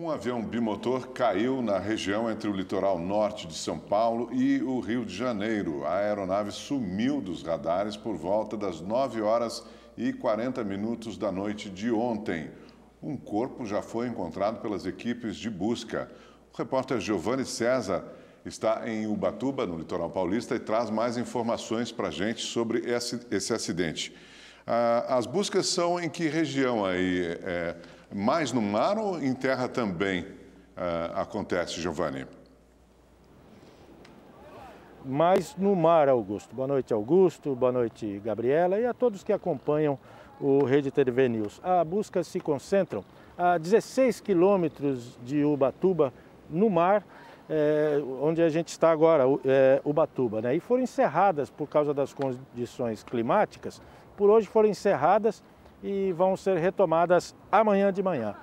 Um avião bimotor caiu na região entre o litoral norte de São Paulo e o Rio de Janeiro. A aeronave sumiu dos radares por volta das 9 horas e 40 minutos da noite de ontem. Um corpo já foi encontrado pelas equipes de busca. O repórter Giovanni César está em Ubatuba, no litoral paulista, e traz mais informações para a gente sobre esse, esse acidente. Ah, as buscas são em que região aí? É mais no mar ou em terra também uh, acontece, Giovanni? Mais no mar, Augusto. Boa noite, Augusto. Boa noite, Gabriela. E a todos que acompanham o Rede TV News. A busca se concentram a 16 quilômetros de Ubatuba, no mar, é, onde a gente está agora, é, Ubatuba. Né? E foram encerradas, por causa das condições climáticas, por hoje foram encerradas e vão ser retomadas amanhã de manhã.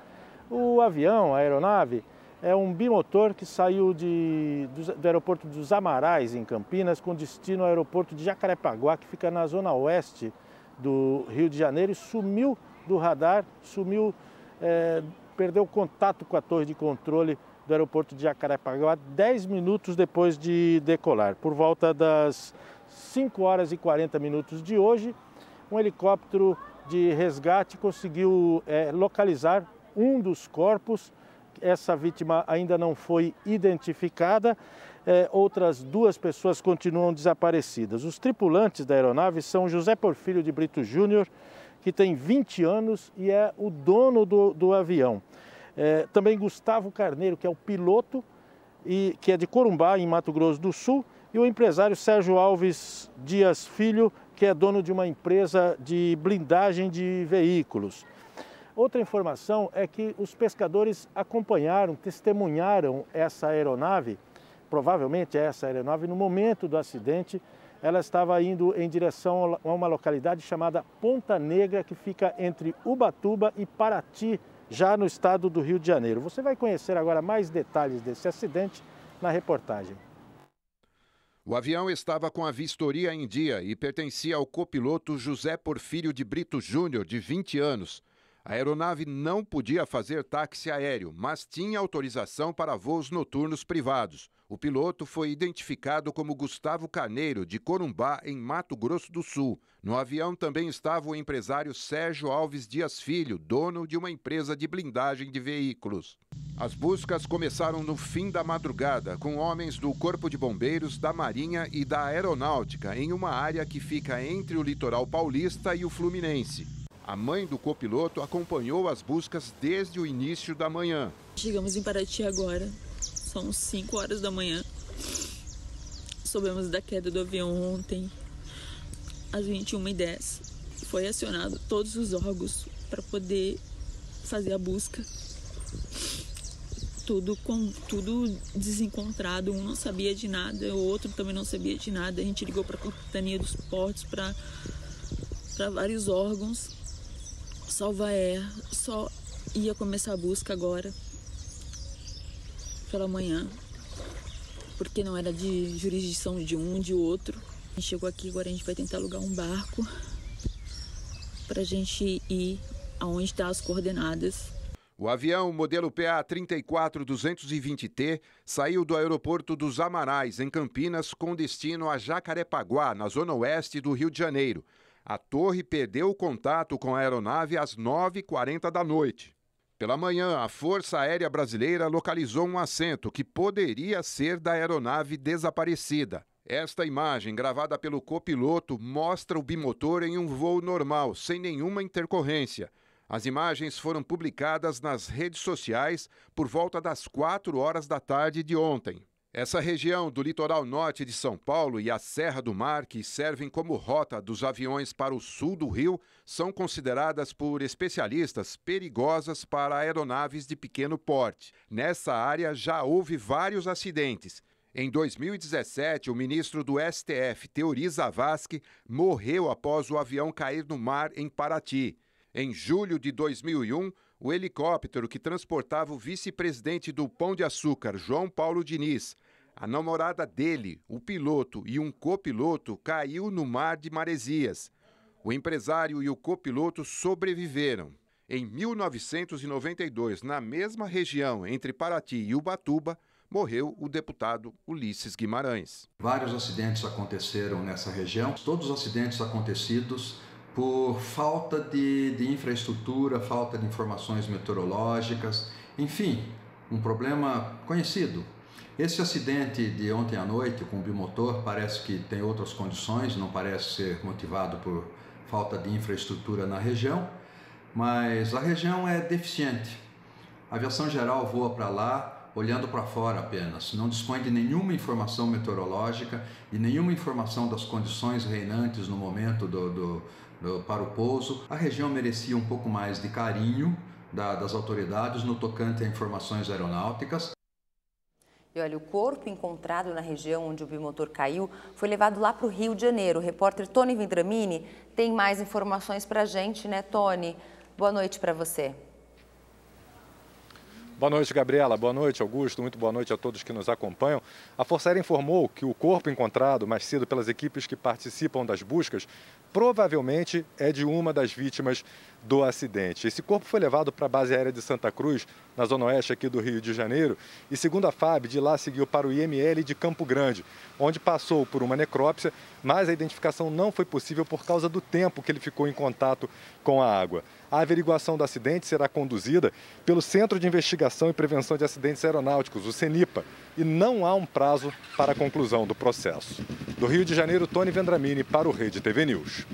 O avião, a aeronave, é um bimotor que saiu de, do, do, aeroporto dos Amarais, em Campinas, com destino ao aeroporto de Jacarepaguá, que fica na zona oeste do Rio de Janeiro, e sumiu do radar, sumiu, é, perdeu contato com a torre de controle do aeroporto de Jacarepaguá 10 minutos depois de decolar. Por volta das 5 horas e 40 minutos de hoje, um helicóptero de resgate conseguiu é, localizar um dos corpos. Essa vítima ainda não foi identificada. É, outras duas pessoas continuam desaparecidas. Os tripulantes da aeronave são José Porfírio de Brito Júnior, que tem 20 anos e é o dono do, do avião. É, também Gustavo Carneiro, que é o piloto, e que é de Corumbá, em Mato Grosso do Sul, e o empresário Sérgio Alves Dias Filho, que é dono de uma empresa de blindagem de veículos. Outra informação é que os pescadores acompanharam, testemunharam essa aeronave, provavelmente é essa aeronave, no momento do acidente. Ela estava indo em direção a uma localidade chamada Ponta Negra, que fica entre Ubatuba e Paraty, já no estado do Rio de Janeiro. Você vai conhecer agora mais detalhes desse acidente na reportagem. O avião estava com a vistoria em dia e pertencia ao copiloto José Porfírio de Brito Júnior, de 20 anos. A aeronave não podia fazer táxi aéreo, mas tinha autorização para voos noturnos privados. O piloto foi identificado como Gustavo Carneiro, de Corumbá, em Mato Grosso do Sul. No avião também estava o empresário Sérgio Alves Dias Filho, dono de uma empresa de blindagem de veículos. As buscas começaram no fim da madrugada, com homens do Corpo de Bombeiros, da Marinha e da Aeronáutica, em uma área que fica entre o litoral paulista e o fluminense. A mãe do copiloto acompanhou as buscas desde o início da manhã. Chegamos em Paraty agora, são 5 horas da manhã. Soubemos da queda do avião ontem, às 21h10. Foi acionado todos os órgãos para poder fazer a busca tudo com tudo desencontrado, um não sabia de nada, o outro também não sabia de nada. A gente ligou para a Capitania dos Portos, para para vários órgãos. salva-é só ia começar a busca agora pela manhã, porque não era de jurisdição de um, de outro. A gente chegou aqui, agora a gente vai tentar alugar um barco para a gente ir aonde está as coordenadas o avião modelo PA-34-220T saiu do aeroporto dos Amarais, em Campinas, com destino a Jacarepaguá, na zona oeste do Rio de Janeiro. A torre perdeu o contato com a aeronave às 9h40 da noite. Pela manhã, a Força Aérea Brasileira localizou um assento que poderia ser da aeronave desaparecida. Esta imagem, gravada pelo copiloto, mostra o bimotor em um voo normal, sem nenhuma intercorrência. As imagens foram publicadas nas redes sociais por volta das 4 horas da tarde de ontem. Essa região do litoral norte de São Paulo e a Serra do Mar, que servem como rota dos aviões para o sul do Rio, são consideradas por especialistas perigosas para aeronaves de pequeno porte. Nessa área já houve vários acidentes. Em 2017, o ministro do STF, Teori Zavascki, morreu após o avião cair no mar em Paraty. Em julho de 2001, o helicóptero que transportava o vice-presidente do Pão de Açúcar, João Paulo Diniz, a namorada dele, o piloto e um copiloto caiu no mar de Maresias. O empresário e o copiloto sobreviveram. Em 1992, na mesma região entre Paraty e Ubatuba, morreu o deputado Ulisses Guimarães. Vários acidentes aconteceram nessa região. Todos os acidentes acontecidos por falta de, de infraestrutura, falta de informações meteorológicas, enfim, um problema conhecido. Esse acidente de ontem à noite com o bimotor parece que tem outras condições, não parece ser motivado por falta de infraestrutura na região, mas a região é deficiente. A aviação geral voa para lá, olhando para fora apenas, não dispõe de nenhuma informação meteorológica e nenhuma informação das condições reinantes no momento do, do, do, para o pouso, a região merecia um pouco mais de carinho da, das autoridades no tocante a informações aeronáuticas. E olha, o corpo encontrado na região onde o bimotor caiu foi levado lá para o Rio de Janeiro. O repórter Tony Vindramini tem mais informações para a gente, né, Tony? Boa noite para você. Boa noite, Gabriela. Boa noite, Augusto. Muito boa noite a todos que nos acompanham. A Força Aérea informou que o corpo encontrado mais cedo pelas equipes que participam das buscas provavelmente é de uma das vítimas do acidente. Esse corpo foi levado para a base aérea de Santa Cruz, na zona oeste aqui do Rio de Janeiro, e segundo a FAB, de lá seguiu para o IML de Campo Grande, onde passou por uma necrópsia, mas a identificação não foi possível por causa do tempo que ele ficou em contato com a água. A averiguação do acidente será conduzida pelo Centro de Investigação e Prevenção de Acidentes Aeronáuticos, o CENIPA, e não há um prazo para a conclusão do processo. Do Rio de Janeiro, Tony Vendramini para o Rede TV News.